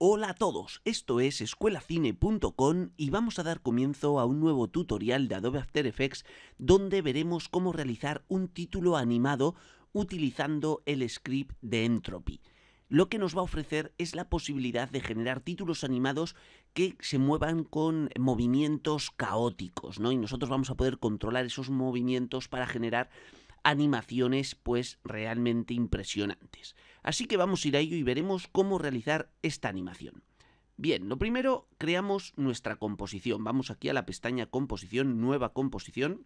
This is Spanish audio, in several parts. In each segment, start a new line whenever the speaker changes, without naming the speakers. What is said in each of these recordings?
Hola a todos, esto es escuelacine.com y vamos a dar comienzo a un nuevo tutorial de Adobe After Effects donde veremos cómo realizar un título animado utilizando el script de Entropy. Lo que nos va a ofrecer es la posibilidad de generar títulos animados que se muevan con movimientos caóticos, ¿no? Y nosotros vamos a poder controlar esos movimientos para generar animaciones pues realmente impresionantes. Así que vamos a ir a ello y veremos cómo realizar esta animación. Bien, lo primero, creamos nuestra composición. Vamos aquí a la pestaña Composición, Nueva Composición,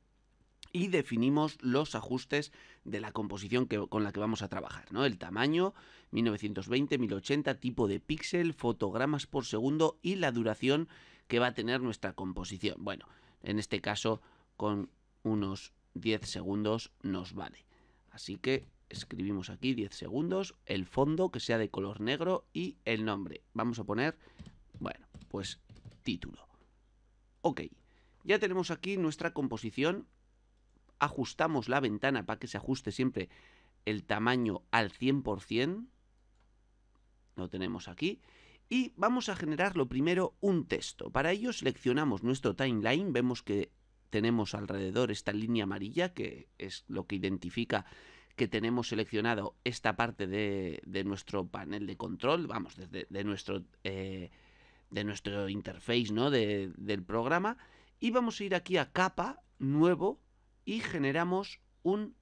y definimos los ajustes de la composición que, con la que vamos a trabajar, ¿no? El tamaño, 1920, 1080, tipo de píxel, fotogramas por segundo y la duración que va a tener nuestra composición. Bueno, en este caso con unos 10 segundos nos vale. Así que escribimos aquí 10 segundos, el fondo que sea de color negro y el nombre. Vamos a poner, bueno, pues título. Ok, ya tenemos aquí nuestra composición. Ajustamos la ventana para que se ajuste siempre el tamaño al 100%. Lo tenemos aquí. Y vamos a generar lo primero un texto. Para ello seleccionamos nuestro timeline, vemos que tenemos alrededor esta línea amarilla, que es lo que identifica que tenemos seleccionado esta parte de, nuestro panel de control, vamos, desde de nuestro, eh, de nuestro interface ¿no? del programa. Y vamos a ir aquí a capa, nuevo, y generamos un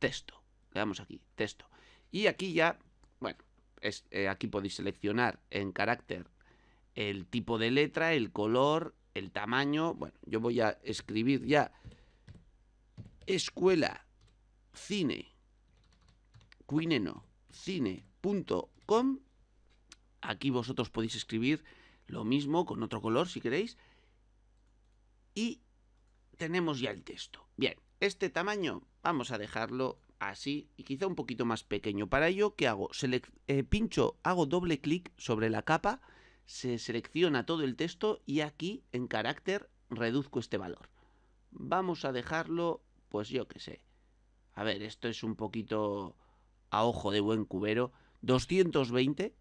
texto. Le damos aquí, texto. Y aquí ya, bueno, es, eh, aquí podéis seleccionar en carácter el tipo de letra, el color, el tamaño. Bueno, yo voy a escribir ya escuela cine Aquí vosotros podéis escribir lo mismo con otro color si queréis. Y tenemos ya el texto. Bien, este tamaño vamos a dejarlo así y quizá un poquito más pequeño. Para ello, ¿qué hago? Eh, pincho, hago doble clic sobre la capa se selecciona todo el texto y aquí en carácter reduzco este valor. Vamos a dejarlo, pues yo qué sé. A ver, esto es un poquito a ojo de buen cubero. 220.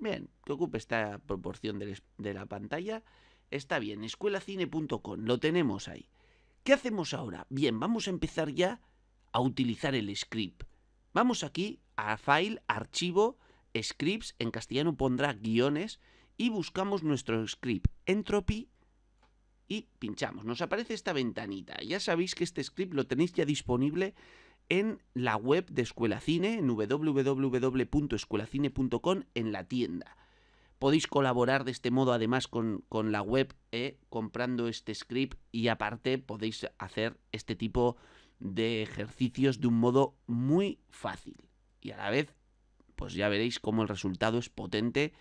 Bien, que ocupe esta proporción de la pantalla. Está bien, escuelacine.com, lo tenemos ahí. ¿Qué hacemos ahora? Bien, vamos a empezar ya a utilizar el script. Vamos aquí a File, Archivo, Scripts, en castellano pondrá guiones, y buscamos nuestro script entropy y pinchamos. Nos aparece esta ventanita. Ya sabéis que este script lo tenéis ya disponible en la web de Escuela Cine, en www.escuelacine.com, en la tienda. Podéis colaborar de este modo además con, la web ¿eh? comprando este script y aparte podéis hacer este tipo de ejercicios de un modo muy fácil. Y a la vez, pues ya veréis cómo el resultado es potente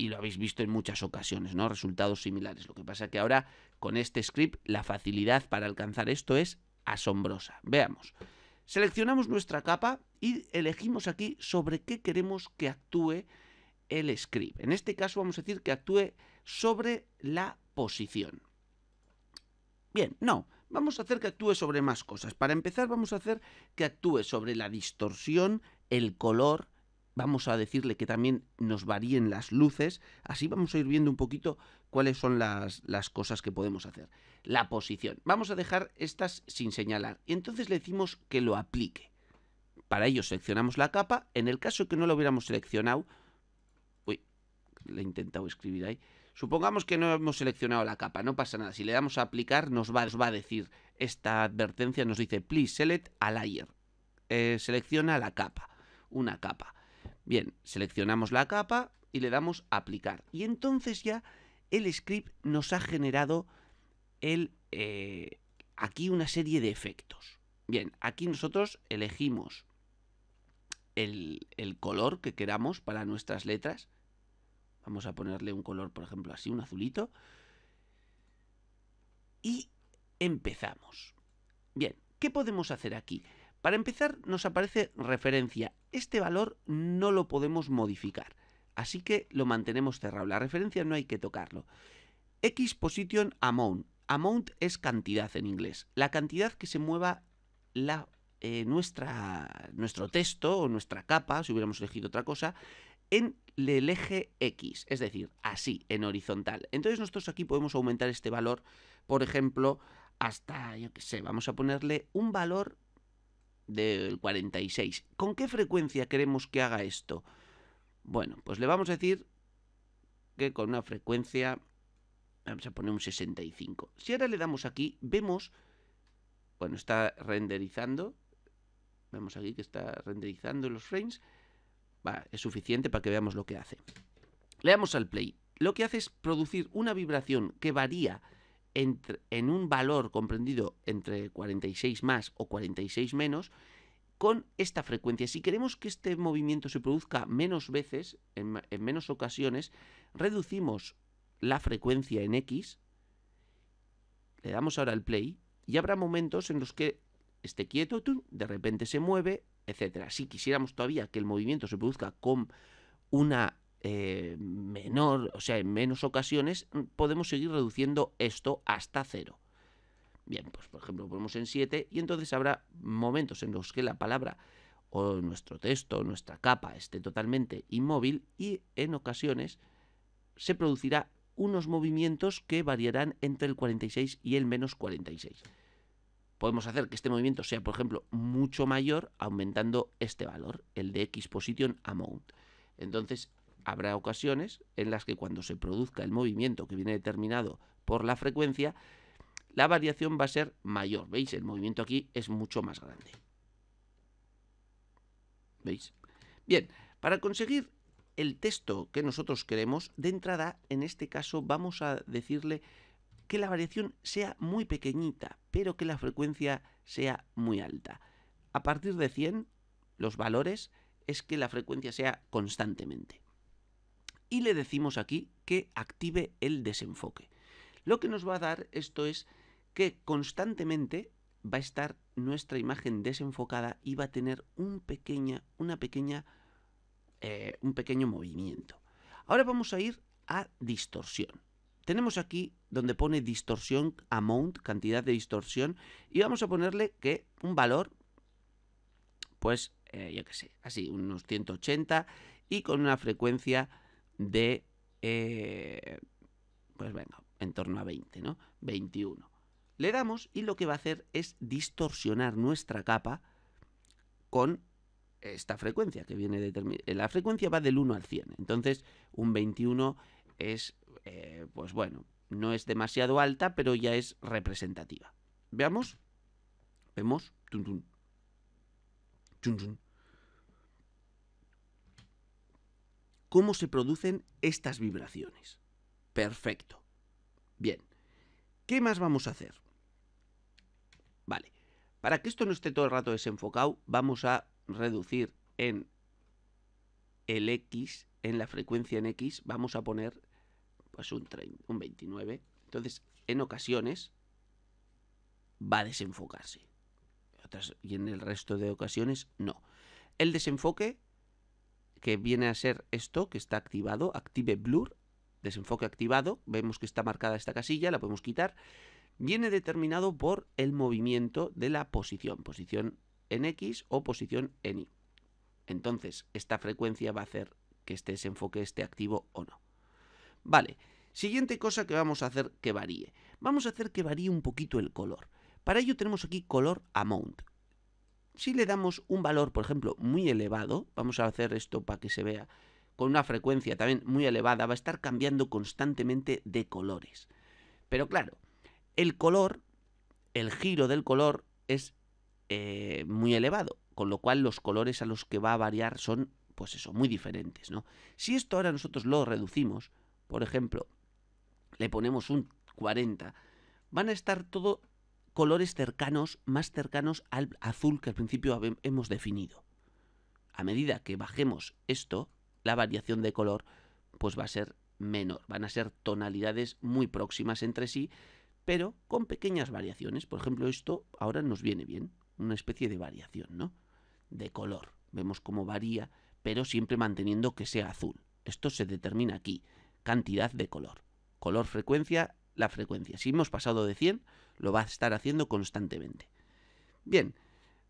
y lo habéis visto en muchas ocasiones, ¿no? Resultados similares. Lo que pasa es que ahora con este script la facilidad para alcanzar esto es asombrosa. Veamos. Seleccionamos nuestra capa y elegimos aquí sobre qué queremos que actúe el script. En este caso vamos a decir que actúe sobre la posición. Bien, no, vamos a hacer que actúe sobre más cosas. Para empezar vamos a hacer que actúe sobre la distorsión, el color, vamos a decirle que también nos varíen las luces, así vamos a ir viendo un poquito cuáles son las, cosas que podemos hacer. La posición. Vamos a dejar estas sin señalar y entonces le decimos que lo aplique. Para ello seleccionamos la capa, en el caso que no lo hubiéramos seleccionado, uy, le he intentado escribir ahí, supongamos que no hemos seleccionado la capa, no pasa nada, si le damos a aplicar nos va, a decir esta advertencia, nos dice please select a layer, eh, selecciona la capa, una capa Bien, seleccionamos la capa y le damos aplicar. Y entonces ya el script nos ha generado el, eh, aquí una serie de efectos. Bien, aquí nosotros elegimos el, el, color que queramos para nuestras letras. Vamos a ponerle un color, por ejemplo, así, un azulito. Y empezamos. Bien, ¿qué podemos hacer aquí? Para empezar nos aparece referencia. Este valor no lo podemos modificar, así que lo mantenemos cerrado. La referencia no hay que tocarlo. X position amount. Amount es cantidad en inglés. La cantidad que se mueva eh, nuestra, nuestro texto o nuestra capa, si hubiéramos elegido otra cosa, en el eje X, es decir, así, en horizontal. Entonces nosotros aquí podemos aumentar este valor, por ejemplo, hasta, yo qué sé, vamos a ponerle un valor del 46. ¿Con qué frecuencia queremos que haga esto? Bueno, pues le vamos a decir que con una frecuencia, vamos a poner un 65. Si ahora le damos aquí, vemos, bueno, está renderizando, vemos aquí que está renderizando los frames, Va, es suficiente para que veamos lo que hace. Le damos al play. Lo que hace es producir una vibración que varía en un valor comprendido entre 46 más o 46 menos con esta frecuencia. Si queremos que este movimiento se produzca menos veces, en, menos ocasiones, reducimos la frecuencia en X, le damos ahora el play y habrá momentos en los que esté quieto, de repente se mueve, etcétera. Si quisiéramos todavía que el movimiento se produzca con una eh, menor, o sea, en menos ocasiones, mm, podemos seguir reduciendo esto hasta cero. Bien, pues por ejemplo ponemos en 7 y entonces habrá momentos en los que la palabra o nuestro texto, nuestra capa esté totalmente inmóvil y en ocasiones se producirá unos movimientos que variarán entre el 46 y el menos 46. Podemos hacer que este movimiento sea, por ejemplo, mucho mayor aumentando este valor, el de X Position amount. Entonces habrá ocasiones en las que cuando se produzca el movimiento que viene determinado por la frecuencia, la variación va a ser mayor. ¿Veis? El movimiento aquí es mucho más grande. ¿Veis? Bien, para conseguir el texto que nosotros queremos, de entrada, en este caso, vamos a decirle que la variación sea muy pequeñita, pero que la frecuencia sea muy alta. A partir de 100, los valores es que la frecuencia sea constantemente y le decimos aquí que active el desenfoque. Lo que nos va a dar esto es que constantemente va a estar nuestra imagen desenfocada y va a tener un pequeña, una pequeña, eh, un pequeño movimiento. Ahora vamos a ir a distorsión. Tenemos aquí donde pone distorsión amount, cantidad de distorsión, y vamos a ponerle que un valor, pues eh, yo qué sé, así unos 180 y con una frecuencia de, eh, pues venga, en torno a 20, ¿no? 21. Le damos y lo que va a hacer es distorsionar nuestra capa con esta frecuencia que viene determinada. La frecuencia va del 1 al 100, entonces un 21 es, eh, pues bueno, no es demasiado alta, pero ya es representativa. Veamos. Vemos. cómo se producen estas vibraciones. Perfecto. Bien. ¿Qué más vamos a hacer? Vale. Para que esto no esté todo el rato desenfocado, vamos a reducir en el X, en la frecuencia en X, vamos a poner pues un, un 29. Entonces, en ocasiones va a desenfocarse. y en el resto de ocasiones no. El desenfoque que viene a ser esto que está activado, active blur, desenfoque activado, vemos que está marcada esta casilla, la podemos quitar, viene determinado por el movimiento de la posición, posición en X o posición en Y. Entonces, esta frecuencia va a hacer que este desenfoque esté activo o no. Vale, siguiente cosa que vamos a hacer que varíe. Vamos a hacer que varíe un poquito el color. Para ello tenemos aquí color amount. Si le damos un valor, por ejemplo, muy elevado, vamos a hacer esto para que se vea, con una frecuencia también muy elevada, va a estar cambiando constantemente de colores. Pero claro, el color, el giro del color es eh, muy elevado, con lo cual los colores a los que va a variar son, pues eso, muy diferentes, ¿no? Si esto ahora nosotros lo reducimos, por ejemplo, le ponemos un 40, van a estar todo colores cercanos, más cercanos al azul que al principio hemos definido. A medida que bajemos esto, la variación de color pues va a ser menor, van a ser tonalidades muy próximas entre sí, pero con pequeñas variaciones. Por ejemplo, esto ahora nos viene bien, una especie de variación, ¿no? De color. Vemos cómo varía, pero siempre manteniendo que sea azul. Esto se determina aquí, cantidad de color. Color frecuencia la frecuencia. Si hemos pasado de 100, lo va a estar haciendo constantemente. Bien,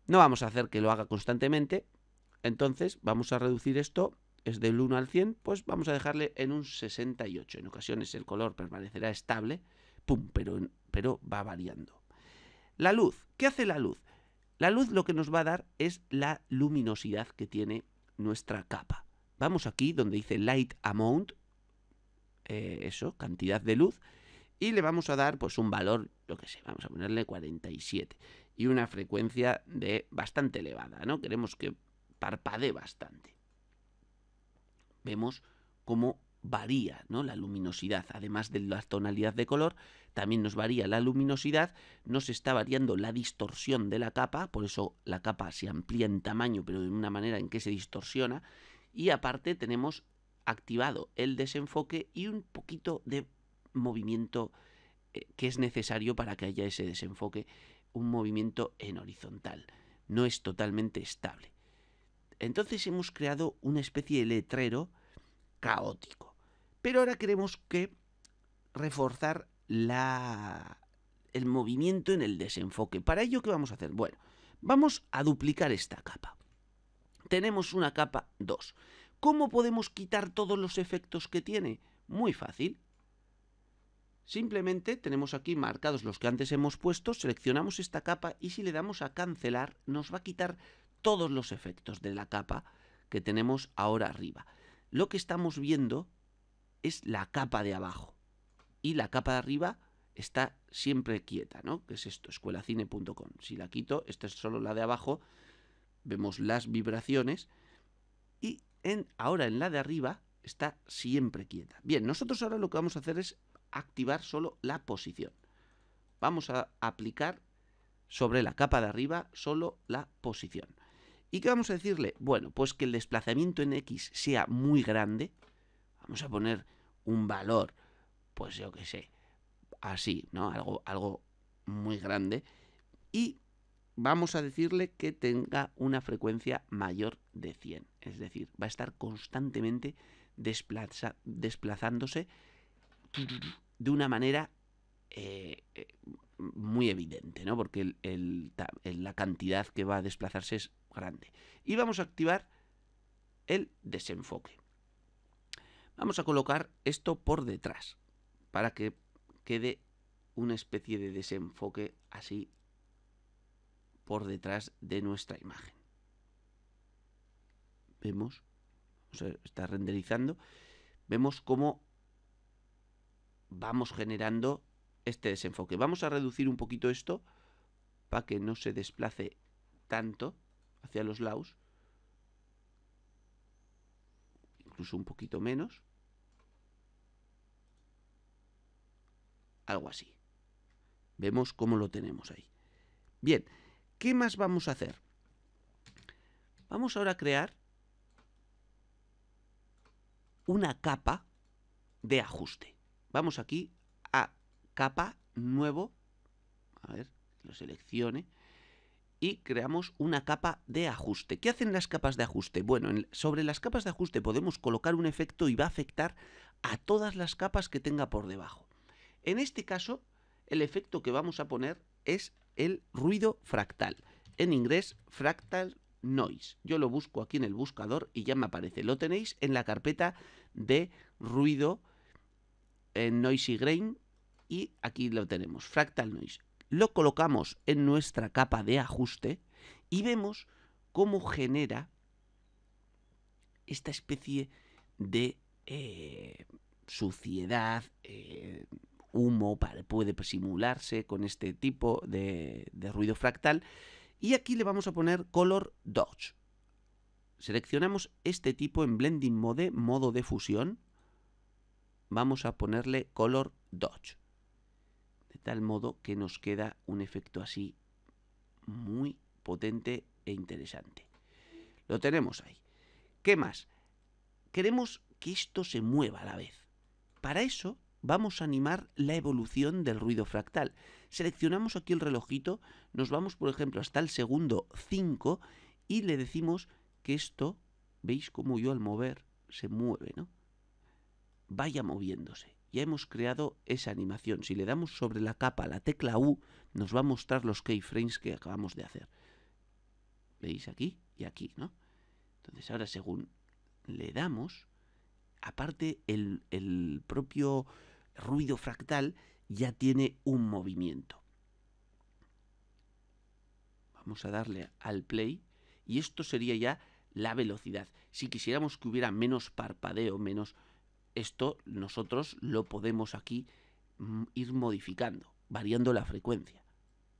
no vamos a hacer que lo haga constantemente, entonces vamos a reducir esto, es del 1 al 100, pues vamos a dejarle en un 68. En ocasiones el color permanecerá estable, pum, pero, pero va variando. La luz, ¿qué hace la luz? La luz lo que nos va a dar es la luminosidad que tiene nuestra capa. Vamos aquí donde dice light amount, eh, eso, cantidad de luz, y le vamos a dar pues un valor, lo que sé, vamos a ponerle 47 y una frecuencia de bastante elevada, ¿no? Queremos que parpadee bastante. Vemos cómo varía ¿no? la luminosidad, además de la tonalidad de color, también nos varía la luminosidad, nos está variando la distorsión de la capa, por eso la capa se amplía en tamaño, pero de una manera en que se distorsiona, y aparte tenemos activado el desenfoque y un poquito de movimiento eh, que es necesario para que haya ese desenfoque, un movimiento en horizontal, no es totalmente estable. Entonces hemos creado una especie de letrero caótico, pero ahora queremos que reforzar la, el movimiento en el desenfoque. ¿Para ello qué vamos a hacer? Bueno, vamos a duplicar esta capa. Tenemos una capa 2. ¿Cómo podemos quitar todos los efectos que tiene? Muy fácil, Simplemente tenemos aquí marcados los que antes hemos puesto, seleccionamos esta capa y si le damos a cancelar nos va a quitar todos los efectos de la capa que tenemos ahora arriba. Lo que estamos viendo es la capa de abajo y la capa de arriba está siempre quieta, ¿no? Que es esto, escuelacine.com. Si la quito, esta es solo la de abajo, vemos las vibraciones y en, ahora en la de arriba está siempre quieta. Bien, nosotros ahora lo que vamos a hacer es activar solo la posición. Vamos a aplicar sobre la capa de arriba solo la posición. ¿Y qué vamos a decirle? Bueno, pues que el desplazamiento en X sea muy grande. Vamos a poner un valor, pues yo qué sé, así, ¿no? Algo, algo muy grande. Y vamos a decirle que tenga una frecuencia mayor de 100. Es decir, va a estar constantemente desplazándose de una manera eh, eh, muy evidente, ¿no? Porque la cantidad que va a desplazarse es grande. Y vamos a activar el desenfoque. Vamos a colocar esto por detrás para que quede una especie de desenfoque así por detrás de nuestra imagen. Vemos, se está renderizando, vemos cómo vamos generando este desenfoque. Vamos a reducir un poquito esto para que no se desplace tanto hacia los lados. Incluso un poquito menos. Algo así. Vemos cómo lo tenemos ahí. Bien, ¿qué más vamos a hacer? Vamos ahora a crear una capa de ajuste vamos aquí a capa nuevo, a ver, lo seleccione, y creamos una capa de ajuste. ¿Qué hacen las capas de ajuste? Bueno, sobre las capas de ajuste podemos colocar un efecto y va a afectar a todas las capas que tenga por debajo. En este caso, el efecto que vamos a poner es el ruido fractal. En inglés, fractal noise. Yo lo busco aquí en el buscador y ya me aparece. Lo tenéis en la carpeta de ruido Noisy Grain y aquí lo tenemos, Fractal Noise. Lo colocamos en nuestra capa de ajuste y vemos cómo genera esta especie de eh, suciedad, eh, humo, puede simularse con este tipo de ruido fractal. Y aquí le vamos a poner Color Dodge. Seleccionamos este tipo en Blending Mode, modo de fusión, vamos a ponerle color dodge. De tal modo que nos queda un efecto así muy potente e interesante. Lo tenemos ahí. ¿Qué más? Queremos que esto se mueva a la vez. Para eso vamos a animar la evolución del ruido fractal. Seleccionamos aquí el relojito, nos vamos por ejemplo hasta el segundo 5 y le decimos que esto, veis como yo al mover se mueve, ¿no? vaya moviéndose. Ya hemos creado esa animación. Si le damos sobre la capa la tecla U, nos va a mostrar los keyframes que acabamos de hacer. ¿Veis aquí y aquí, no? Entonces ahora según le damos, aparte el, el propio ruido fractal ya tiene un movimiento. Vamos a darle al play y esto sería ya la velocidad. Si quisiéramos que hubiera menos parpadeo, menos esto nosotros lo podemos aquí mm, ir modificando, variando la frecuencia.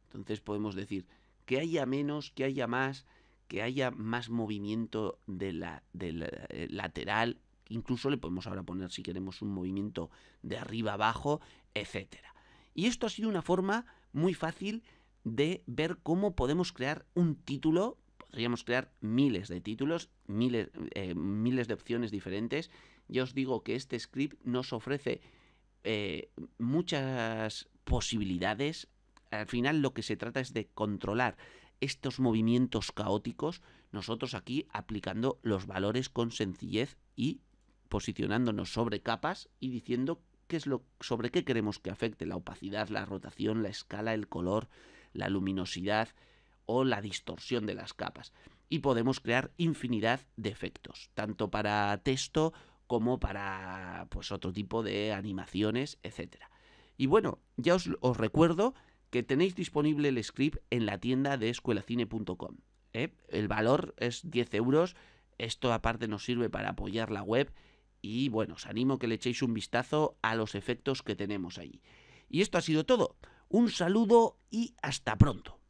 Entonces podemos decir que haya menos, que haya más, que haya más movimiento de la, eh, lateral, incluso le podemos ahora poner si queremos un movimiento de arriba abajo, etcétera. Y esto ha sido una forma muy fácil de ver cómo podemos crear un título, podríamos crear miles de títulos, miles, eh, miles de opciones diferentes yo os digo que este script nos ofrece eh, muchas posibilidades. Al final lo que se trata es de controlar estos movimientos caóticos, nosotros aquí aplicando los valores con sencillez y posicionándonos sobre capas y diciendo qué es lo sobre qué queremos que afecte la opacidad, la rotación, la escala, el color, la luminosidad o la distorsión de las capas. Y podemos crear infinidad de efectos, tanto para texto como para pues otro tipo de animaciones, etcétera. Y bueno, ya os, recuerdo que tenéis disponible el script en la tienda de escuelacine.com. ¿eh? El valor es 10 euros. Esto aparte nos sirve para apoyar la web. Y bueno, os animo a que le echéis un vistazo a los efectos que tenemos allí. Y esto ha sido todo. Un saludo y hasta pronto.